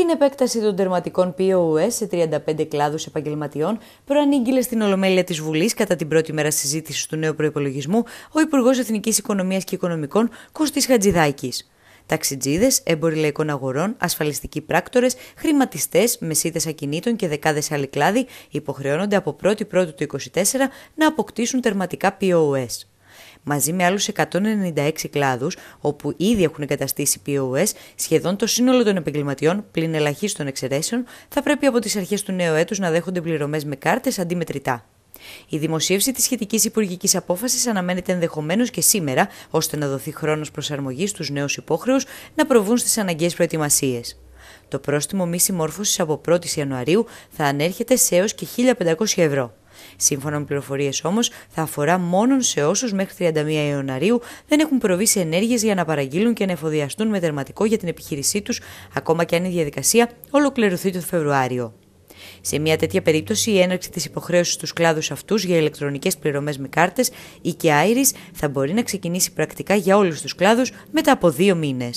την επέκταση των τερματικών POS σε 35 κλάδους επαγγελματιών προανήγγειλε στην Ολομέλεια της Βουλής κατά την πρώτη μέρα συζήτησης του νέου προϋπολογισμού ο Υπουργός Εθνικής Οικονομίας και Οικονομικών Κωστής Χατζηδάκης. Ταξιτζίδες, έμποροι λαϊκών αγορών, ασφαλιστικοί πράκτορες, χρηματιστές, μεσίτες ακινήτων και δεκάδες άλλοι κλάδοι υποχρεώνονται από 1η 1 1η-1η του 2024 να αποκτήσουν τερματικά POS μαζί με άλλους 196 κλάδους όπου ήδη έχουν εγκαταστήσει POS, σχεδόν το σύνολο των επαγγελματιών πλην ελαχίστων εξαιρέσεων θα πρέπει από τις αρχές του νέου έτους να δέχονται πληρωμές με κάρτες αντί Η δημοσίευση της σχετικής υπουργικής απόφασης αναμένεται ενδεχομένως και σήμερα, ώστε να δοθεί χρόνος προσαρμογής στους νέους υπόχρεους να προβούν στις αναγκαίες προετοιμασίες. Το πρόστιμο μη συμμόρφωσης από 1η Ιανουαρίου θα ανέρχεται σε έως και 1.500 ευρώ. Σύμφωνα με πληροφορίες όμως, θα αφορά μόνο σε όσους μέχρι 31 Ιανουαρίου δεν έχουν προβεί σε ενέργειες για να παραγγείλουν και να εφοδιαστούν με δερματικό για την επιχείρησή τους, ακόμα και αν η διαδικασία ολοκληρωθεί το Φεβρουάριο. Σε μια τέτοια περίπτωση, η έναρξη της υποχρέωσης στους κλάδους αυτούς για ηλεκτρονικές πληρωμές με κάρτες ή και θα μπορεί να ξεκινήσει πρακτικά για όλους τους κλάδους μετά από δύο μήνες.